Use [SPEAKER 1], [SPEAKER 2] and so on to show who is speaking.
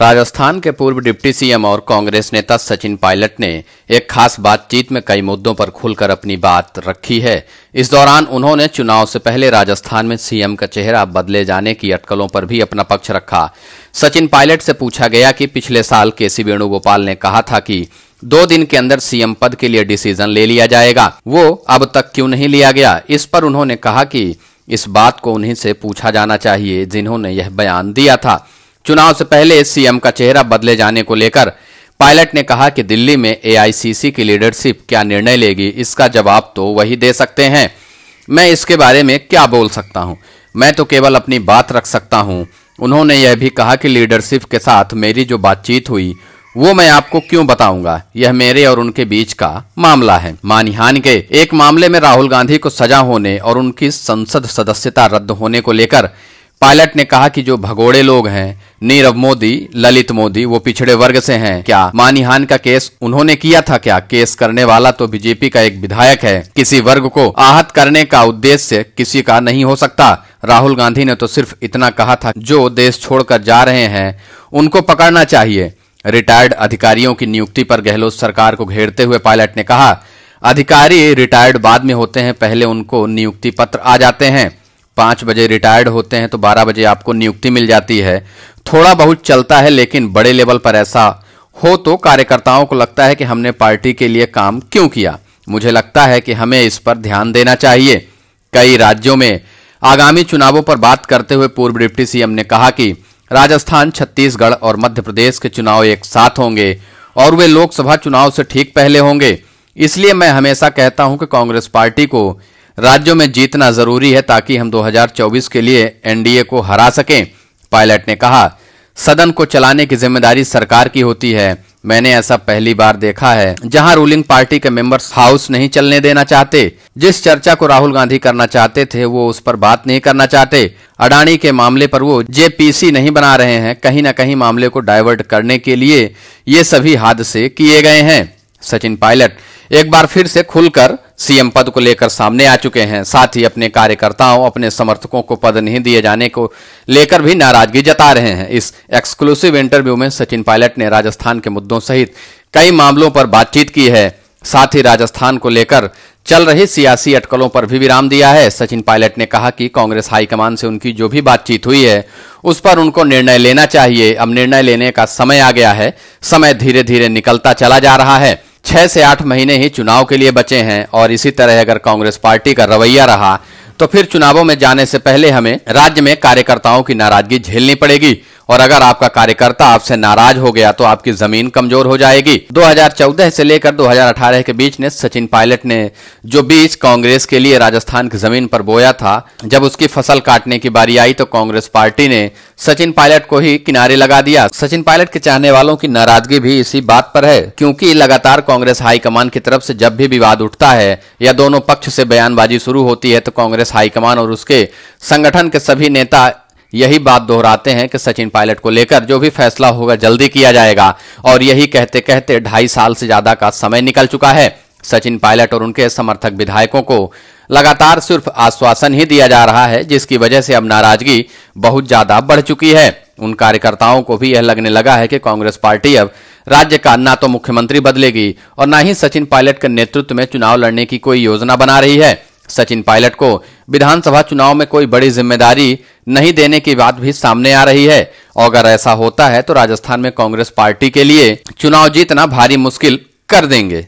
[SPEAKER 1] राजस्थान के पूर्व deputy CM और कांग्रेस नेता सचिन पायलट ने एक खास बातचीत में कई मुद्दों पर खुलकर अपनी बात रखी है इस दौरान उन्होंने चुनाव से पहले राजस्थान में सीएम का चेहरा बदले जाने की अटकलों पर भी अपना पक्ष रखा सचिन पायलट से पूछा गया कि पिछले साल के सी वेणुगोपाल ने कहा था कि दो दिन के अंदर सीएम पद के लिए डिसीजन ले लिया जाएगा वो अब तक क्यों नहीं लिया गया इस पर उन्होंने कहा कि इस बात को उन्हीं से पूछा जाना चाहिए जिन्होंने यह बयान दिया था चुनाव से पहले सीएम का चेहरा बदले जाने को लेकर पायलट ने कहा कि दिल्ली में एआईसीसी की लीडरशिप क्या निर्णय लेगी इसका जवाब तो वही दे सकते हैं मैं इसके बारे में क्या बोल सकता हूं मैं तो केवल अपनी बात रख सकता हूं उन्होंने यह भी कहा कि लीडरशिप के साथ मेरी जो बातचीत हुई वो मैं आपको क्यों बताऊंगा यह मेरे और उनके बीच का मामला है मानिहान के एक मामले में राहुल गांधी को सजा होने और उनकी संसद सदस्यता रद्द होने को लेकर पायलट ने कहा कि जो भगोड़े लोग हैं नीरव मोदी ललित मोदी वो पिछड़े वर्ग से हैं क्या मानिहान का केस उन्होंने किया था क्या केस करने वाला तो बीजेपी का एक विधायक है किसी वर्ग को आहत करने का उद्देश्य किसी का नहीं हो सकता राहुल गांधी ने तो सिर्फ इतना कहा था जो देश छोड़कर जा रहे हैं उनको पकड़ना चाहिए रिटायर्ड अधिकारियों की नियुक्ति पर गहलोत सरकार को घेरते हुए पायलट ने कहा अधिकारी रिटायर्ड बाद में होते हैं पहले उनको नियुक्ति पत्र आ जाते हैं पाँच बजे रिटायर्ड होते हैं तो बारह बजे आपको नियुक्ति मिल जाती है थोड़ा बहुत चलता है लेकिन बड़े लेवल पर ऐसा हो तो कार्यकर्ताओं को लगता है कि हमने पार्टी के लिए काम क्यों किया मुझे लगता है कि हमें इस पर ध्यान देना चाहिए कई राज्यों में आगामी चुनावों पर बात करते हुए पूर्व डिप्टी सीएम ने कहा कि राजस्थान छत्तीसगढ़ और मध्य प्रदेश के चुनाव एक साथ होंगे और वे लोकसभा चुनाव से ठीक पहले होंगे इसलिए मैं हमेशा कहता हूं कि कांग्रेस पार्टी को राज्यों में जीतना जरूरी है ताकि हम 2024 के लिए एनडीए को हरा सकें पायलट ने कहा सदन को चलाने की जिम्मेदारी सरकार की होती है मैंने ऐसा पहली बार देखा है जहां रूलिंग पार्टी के मेंबर्स हाउस नहीं चलने देना चाहते जिस चर्चा को राहुल गांधी करना चाहते थे वो उस पर बात नहीं करना चाहते अडानी के मामले पर वो जेपीसी नहीं बना रहे हैं कहीं ना कहीं मामले को डाइवर्ट करने के लिए ये सभी हादसे किए गए हैं सचिन पायलट एक बार फिर से खुलकर सीएम पद को लेकर सामने आ चुके हैं साथ ही अपने कार्यकर्ताओं अपने समर्थकों को पद नहीं दिए जाने को लेकर भी नाराजगी जता रहे हैं इस एक्सक्लूसिव इंटरव्यू में सचिन पायलट ने राजस्थान के मुद्दों सहित कई मामलों पर बातचीत की है साथ ही राजस्थान को लेकर चल रही सियासी अटकलों पर भी विराम दिया है सचिन पायलट ने कहा कि कांग्रेस हाईकमान से उनकी जो भी बातचीत हुई है उस पर उनको निर्णय लेना चाहिए अब निर्णय लेने का समय आ गया है समय धीरे धीरे निकलता चला जा रहा है छह से आठ महीने ही चुनाव के लिए बचे हैं और इसी तरह अगर कांग्रेस पार्टी का रवैया रहा तो फिर चुनावों में जाने से पहले हमें राज्य में कार्यकर्ताओं की नाराजगी झेलनी पड़ेगी और अगर आपका कार्यकर्ता आपसे नाराज हो गया तो आपकी जमीन कमजोर हो जाएगी 2014 से लेकर 2018 के बीच ने सचिन पायलट ने जो बीज कांग्रेस के लिए राजस्थान की जमीन पर बोया था जब उसकी फसल काटने की बारी आई तो कांग्रेस पार्टी ने सचिन पायलट को ही किनारे लगा दिया सचिन पायलट के चाहने वालों की नाराजगी भी इसी बात पर है क्योंकि लगातार कांग्रेस हाईकमान की तरफ से जब भी विवाद उठता है या दोनों पक्ष से बयानबाजी शुरू होती है तो कांग्रेस हाईकमान और उसके संगठन के सभी नेता यही बात दोहराते हैं कि सचिन पायलट को लेकर जो भी फैसला होगा जल्दी किया जाएगा और यही कहते कहते ढाई साल से ज्यादा का समय निकल चुका है सचिन पायलट और उनके समर्थक विधायकों को लगातार सिर्फ आश्वासन ही दिया जा रहा है जिसकी वजह से अब नाराजगी बहुत ज्यादा बढ़ चुकी है उन कार्यकर्ताओं को भी यह लगने लगा है कि कांग्रेस पार्टी अब राज्य का ना तो मुख्यमंत्री बदलेगी और ना ही सचिन पायलट के नेतृत्व में चुनाव लड़ने की कोई योजना बना रही है सचिन पायलट को विधानसभा चुनाव में कोई बड़ी जिम्मेदारी नहीं देने की बात भी सामने आ रही है और अगर ऐसा होता है तो राजस्थान में कांग्रेस पार्टी के लिए चुनाव जीतना भारी मुश्किल कर देंगे